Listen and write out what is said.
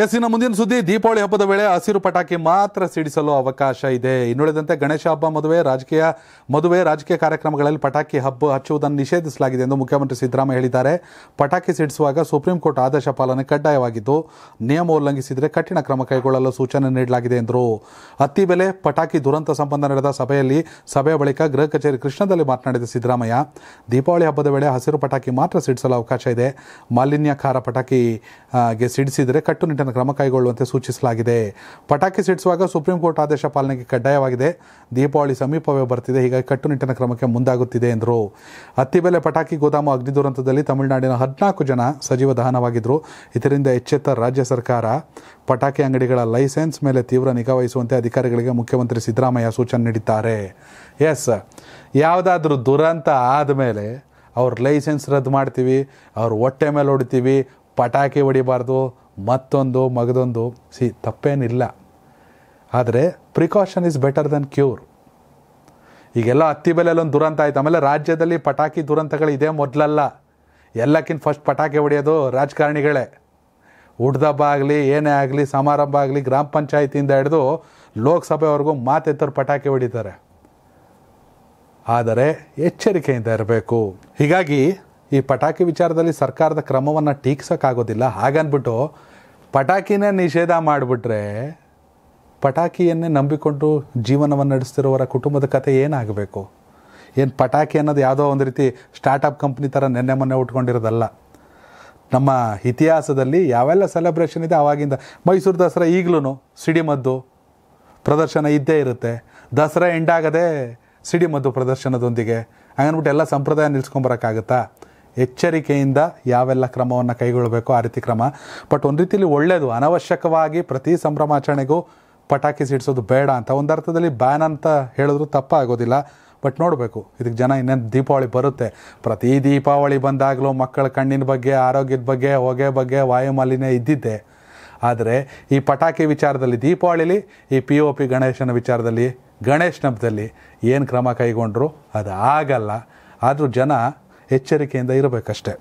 ಎಸ್ಸಿನ ಮುಂದಿನ ಸುದ್ದಿ ದೀಪಾವಳಿ ಹಬ್ಬದ ವೇಳೆ ಹಸಿರು ಪಟಾಕಿ ಮಾತ್ರ ಸಿಡಿಸಲು ಅವಕಾಶ ಇದೆ ಇನ್ನುಳಿದಂತೆ ಗಣೇಶ ಹಬ್ಬ ಮದುವೆ ರಾಜಕೀಯ ಮದುವೆ ರಾಜಕೀಯ ಕಾರ್ಯಕ್ರಮಗಳಲ್ಲಿ ಪಟಾಕಿ ಹಬ್ಬ ಹಚ್ಚುವುದನ್ನು ನಿಷೇಧಿಸಲಾಗಿದೆ ಎಂದು ಮುಖ್ಯಮಂತ್ರಿ ಸಿದ್ದರಾಮಯ್ಯ ಹೇಳಿದ್ದಾರೆ ಪಟಾಕಿ ಸಿಡಿಸುವಾಗ ಸುಪ್ರೀಂ ಕೋರ್ಟ್ ಆದೇಶ ಪಾಲನೆ ಕಡ್ಡಾಯವಾಗಿದ್ದು ನಿಯಮ ಉಲ್ಲಂಘಿಸಿದರೆ ಕಠಿಣ ಕ್ರಮ ಕೈಗೊಳ್ಳಲು ಸೂಚನೆ ನೀಡಲಾಗಿದೆ ಎಂದರು ಅತ್ತಿ ಬೆಲೆ ಪಟಾಕಿ ದುರಂತ ಸಂಬಂಧ ನಡೆದ ಸಭೆಯಲ್ಲಿ ಸಭೆಯ ಬಳಿಕ ಗೃಹ ಕಚೇರಿ ಕೃಷ್ಣದಲ್ಲಿ ಮಾತನಾಡಿದ ಸಿದ್ದರಾಮಯ್ಯ ದೀಪಾವಳಿ ಹಬ್ಬದ ವೇಳೆ ಹಸಿರು ಪಟಾಕಿ ಮಾತ್ರ ಸಿಡಿಸಲು ಅವಕಾಶ ಇದೆ ಮಾಲಿನ್ಯಕಾರ ಪಟಾಕಿಗೆ ಸಿಡಿಸಿದರೆ ಕಟ್ಟುನಿಟ್ಟು ಕಟ್ಟುನಿಟ್ಟಿನ ಕ್ರಮ ಕೈಗೊಳ್ಳುವಂತೆ ಸೂಚಿಸಲಾಗಿದೆ ಪಟಾಕಿ ಸಿಡಿಸುವಾಗ ಸುಪ್ರೀಂ ಕೋರ್ಟ್ ಆದೇಶ ಪಾಲನೆಗೆ ಕಡ್ಡಾಯವಾಗಿದೆ ದೀಪಾವಳಿ ಸಮೀಪವೇ ಬರ್ತಿದೆ ಹೀಗಾಗಿ ಕಟ್ಟುನಿಟ್ಟಿನ ಕ್ರಮಕ್ಕೆ ಮುಂದಾಗುತ್ತಿದೆ ಎಂದರು ಅತ್ತಿಬೆಲೆ ಪಟಾಕಿ ಗೋದಾಮು ಅಗ್ನಿ ದುರಂತದಲ್ಲಿ ತಮಿಳುನಾಡಿನ ಹದಿನಾಲ್ಕು ಜನ ಸಜೀವ ದಹನವಾಗಿದ್ದರು ಇದರಿಂದ ಎಚ್ಚೆತ್ತ ರಾಜ್ಯ ಸರ್ಕಾರ ಪಟಾಕಿ ಅಂಗಡಿಗಳ ಲೈಸೆನ್ಸ್ ಮೇಲೆ ತೀವ್ರ ನಿಗಾ ವಹಿಸುವಂತೆ ಅಧಿಕಾರಿಗಳಿಗೆ ಮುಖ್ಯಮಂತ್ರಿ ಸಿದ್ದರಾಮಯ್ಯ ಸೂಚನೆ ನೀಡಿದ್ದಾರೆ ಎಸ್ ಯಾವುದಾದ್ರೂ ದುರಂತ ಆದಮೇಲೆ ಅವ್ರ ಲೈಸೆನ್ಸ್ ರದ್ದು ಮಾಡ್ತೀವಿ ಅವ್ರ ಹೊಟ್ಟೆ ಮೇಲೆ ಹೊಡಿತೀವಿ ಪಟಾಕಿ ಹೊಡಿಬಾರ್ದು ಮತ್ತೊಂದು ಮಗದೊಂದು ಸಿ ತಪ್ಪೇನಿಲ್ಲ ಆದರೆ precaution is better than cure ಈಗೆಲ್ಲ ಹತ್ತಿ ಬೆಲೆಯಲ್ಲೊಂದು ದುರಂತ ಆಯ್ತು ಆಮೇಲೆ ರಾಜ್ಯದಲ್ಲಿ ಪಟಾಕಿ ದುರಂತಗಳು ಇದೇ ಮೊದಲಲ್ಲ ಎಲ್ಲಕ್ಕಿಂತ ಫಸ್ಟ್ ಪಟಾಕಿ ಹೊಡೆಯೋದು ರಾಜಕಾರಣಿಗಳೇ ಹುಡ್ದಬ್ಬ ಆಗಲಿ ಏನೇ ಆಗಲಿ ಸಮಾರಂಭ ಆಗಲಿ ಗ್ರಾಮ ಪಂಚಾಯತಿಯಿಂದ ಹಿಡಿದು ಲೋಕಸಭೆವರೆಗೂ ಮಾತೆತ್ತರು ಪಟಾಕಿ ಹೊಡಿತಾರೆ ಆದರೆ ಎಚ್ಚರಿಕೆಯಿಂದ ಇರಬೇಕು ಹೀಗಾಗಿ ಈ ಪಟಾಕಿ ವಿಚಾರದಲ್ಲಿ ಸರ್ಕಾರದ ಕ್ರಮವನ್ನು ಟೀಕ್ಸೋಕ್ಕಾಗೋದಿಲ್ಲ ಹಾಗನ್ಬಿಟ್ಟು ಪಟಾಕಿನೇ ನಿಷೇಧ ಮಾಡಿಬಿಟ್ರೆ ಪಟಾಕಿಯನ್ನೇ ನಂಬಿಕೊಂಡು ಜೀವನವನ್ನು ನಡೆಸ್ತಿರೋರ ಕುಟುಂಬದ ಕತೆ ಏನಾಗಬೇಕು ಏನು ಪಟಾಕಿ ಅನ್ನೋದು ಯಾವುದೋ ಒಂದು ರೀತಿ ಸ್ಟಾರ್ಟಪ್ ಕಂಪ್ನಿ ಥರ ನೆನ್ನೆ ಮೊನ್ನೆ ಉಟ್ಕೊಂಡಿರೋದಲ್ಲ ನಮ್ಮ ಇತಿಹಾಸದಲ್ಲಿ ಯಾವೆಲ್ಲ ಸೆಲೆಬ್ರೇಷನ್ ಇದೆ ಆವಾಗಿಂದ ಮೈಸೂರು ದಸರಾ ಈಗಲೂ ಸಿಡಿಮದ್ದು ಪ್ರದರ್ಶನ ಇದ್ದೇ ಇರುತ್ತೆ ದಸರಾ ಎಂಡಾಗದೆ ಸಿಡಿಮದ್ದು ಪ್ರದರ್ಶನದೊಂದಿಗೆ ಹಂಗನ್ಬಿಟ್ಟು ಎಲ್ಲ ಸಂಪ್ರದಾಯ ನಿಲ್ಸ್ಕೊಂಬರೋಕ್ಕಾಗುತ್ತಾ ಎಚ್ಚರಿಕೆಯಿಂದ ಯಾವೆಲ್ಲ ಕ್ರಮವನ್ನು ಕೈಗೊಳ್ಳಬೇಕು ಆ ರೀತಿ ಕ್ರಮ ಬಟ್ ಒಂದು ರೀತಿಯಲ್ಲಿ ಒಳ್ಳೆಯದು ಅನವಶ್ಯಕವಾಗಿ ಪ್ರತಿ ಸಂಭ್ರಮಾಚರಣೆಗೂ ಪಟಾಕಿ ಸಿಡಿಸೋದು ಬೇಡ ಅಂತ ಒಂದು ಅರ್ಥದಲ್ಲಿ ಬ್ಯಾನ್ ಅಂತ ಹೇಳಿದ್ರು ತಪ್ಪಾಗೋದಿಲ್ಲ ಬಟ್ ನೋಡಬೇಕು ಇದಕ್ಕೆ ಜನ ಇನ್ನೇನು ದೀಪಾವಳಿ ಬರುತ್ತೆ ಪ್ರತಿ ದೀಪಾವಳಿ ಬಂದಾಗಲೂ ಮಕ್ಕಳ ಕಣ್ಣಿನ ಬಗ್ಗೆ ಆರೋಗ್ಯದ ಬಗ್ಗೆ ಹೊಗೆ ಬಗ್ಗೆ ವಾಯುಮಾಲಿನ್ಯ ಇದ್ದಿದ್ದೆ ಆದರೆ ಈ ಪಟಾಕಿ ವಿಚಾರದಲ್ಲಿ ದೀಪಾವಳಿಲಿ ಈ ಪಿ ಒ ಪಿ ಗಣೇಶನ ವಿಚಾರದಲ್ಲಿ ಗಣೇಶನ ಹಬ್ಬದಲ್ಲಿ ಏನು ಕ್ರಮ ಕೈಗೊಂಡ್ರು ಅದು ಆಗಲ್ಲ ಆದರೂ ಜನ ಎಚ್ಚರಿಕೆಯಿಂದ ಇರಬೇಕಷ್ಟೇ